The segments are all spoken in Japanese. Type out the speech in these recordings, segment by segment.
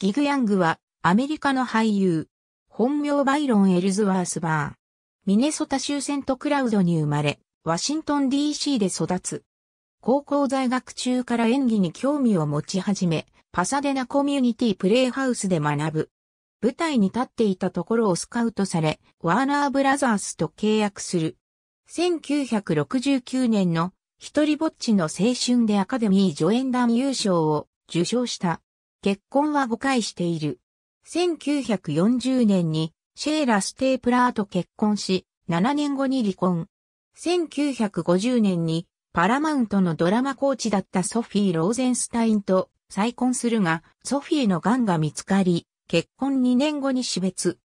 ギグ・ヤングは、アメリカの俳優。本名バイロン・エルズワース・バー。ミネソタ州セントクラウドに生まれ、ワシントン DC で育つ。高校在学中から演技に興味を持ち始め、パサデナコミュニティプレイハウスで学ぶ。舞台に立っていたところをスカウトされ、ワーナーブラザースと契約する。1969年の一人ぼっちの青春でアカデミー助演団優勝を受賞した。結婚は5回している。1940年にシェーラ・ステープラーと結婚し、7年後に離婚。1950年にパラマウントのドラマコーチだったソフィー・ローゼンスタインと再婚するが、ソフィーの癌が見つかり、結婚2年後に死別。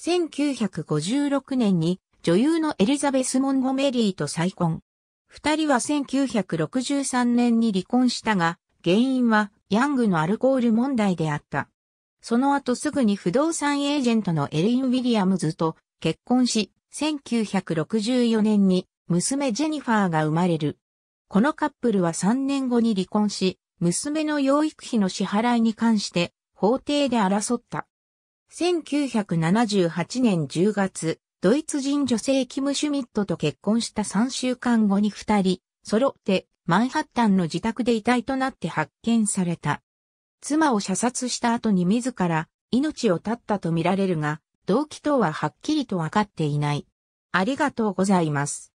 1956年に女優のエリザベス・モンゴメリーと再婚。二人は1963年に離婚したが、原因はヤングのアルコール問題であった。その後すぐに不動産エージェントのエリン・ウィリアムズと結婚し、1964年に娘ジェニファーが生まれる。このカップルは3年後に離婚し、娘の養育費の支払いに関して法廷で争った。1978年10月、ドイツ人女性キム・シュミットと結婚した3週間後に2人、揃ってマンハッタンの自宅で遺体となって発見された。妻を射殺した後に自ら命を絶ったとみられるが、動機等ははっきりとわかっていない。ありがとうございます。